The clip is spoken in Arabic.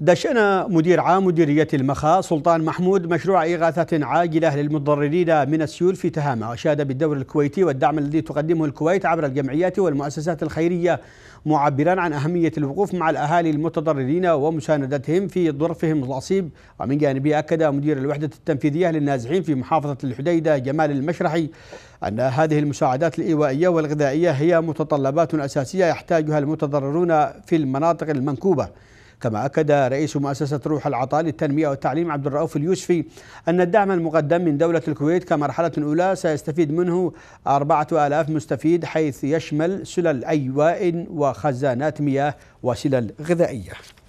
دشن مدير عام مديرية المخا سلطان محمود مشروع إغاثة عاجلة للمتضررين من السيول في تهامة وشاد بالدور الكويتي والدعم الذي تقدمه الكويت عبر الجمعيات والمؤسسات الخيرية معبرا عن أهمية الوقوف مع الأهالي المتضررين ومساندتهم في ظرفهم العصيب ومن جانبه أكد مدير الوحدة التنفيذية للنازحين في محافظة الحديدة جمال المشرحي أن هذه المساعدات الإيوائية والغذائية هي متطلبات أساسية يحتاجها المتضررون في المناطق المنكوبة كما أكد رئيس مؤسسة روح العطاء للتنمية والتعليم عبد الرؤوف اليوسفي أن الدعم المقدم من دولة الكويت كمرحلة أولى سيستفيد منه أربعة آلاف مستفيد حيث يشمل سلل أيواء وخزانات مياه وسلل غذائية